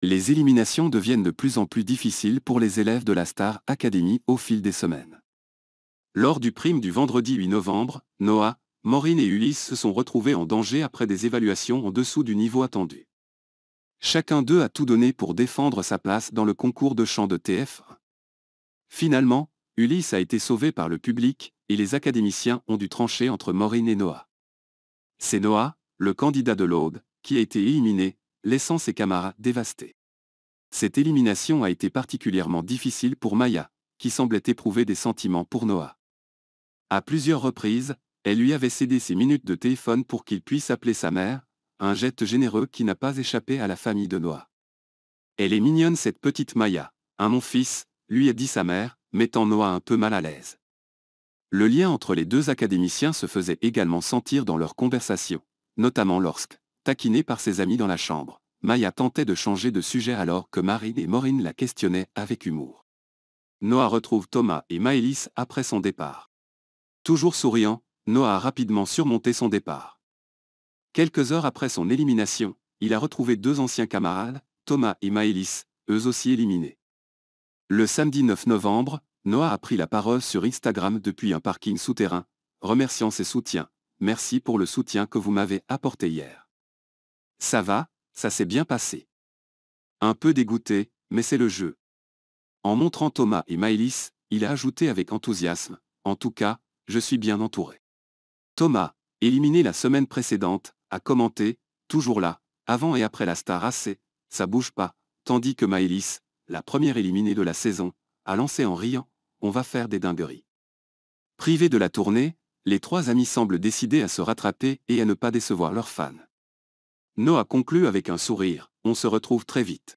Les éliminations deviennent de plus en plus difficiles pour les élèves de la Star Academy au fil des semaines. Lors du prime du vendredi 8 novembre, Noah, Maureen et Ulysse se sont retrouvés en danger après des évaluations en dessous du niveau attendu. Chacun d'eux a tout donné pour défendre sa place dans le concours de chant de TF. Finalement, Ulysse a été sauvé par le public, et les académiciens ont dû trancher entre Maureen et Noah. C'est Noah, le candidat de l'Aude, qui a été éliminé, laissant ses camarades dévastés. Cette élimination a été particulièrement difficile pour Maya, qui semblait éprouver des sentiments pour Noah. À plusieurs reprises, elle lui avait cédé ses minutes de téléphone pour qu'il puisse appeler sa mère, un geste généreux qui n'a pas échappé à la famille de Noah. Elle est mignonne cette petite Maya, un hein, mon fils, lui a dit sa mère, mettant Noah un peu mal à l'aise. Le lien entre les deux académiciens se faisait également sentir dans leurs conversations, notamment lorsque Taquinée par ses amis dans la chambre, Maya tentait de changer de sujet alors que Marine et Maureen la questionnaient avec humour. Noah retrouve Thomas et Maëlys après son départ. Toujours souriant, Noah a rapidement surmonté son départ. Quelques heures après son élimination, il a retrouvé deux anciens camarades, Thomas et Maëlys, eux aussi éliminés. Le samedi 9 novembre, Noah a pris la parole sur Instagram depuis un parking souterrain, remerciant ses soutiens. Merci pour le soutien que vous m'avez apporté hier. Ça va, ça s'est bien passé. Un peu dégoûté, mais c'est le jeu. En montrant Thomas et Maëlys, il a ajouté avec enthousiasme, en tout cas, je suis bien entouré. Thomas, éliminé la semaine précédente, a commenté, toujours là, avant et après la star AC, ça bouge pas, tandis que Maëlys, la première éliminée de la saison, a lancé en riant, on va faire des dingueries. Privés de la tournée, les trois amis semblent décidés à se rattraper et à ne pas décevoir leurs fans. Noah conclut avec un sourire, on se retrouve très vite.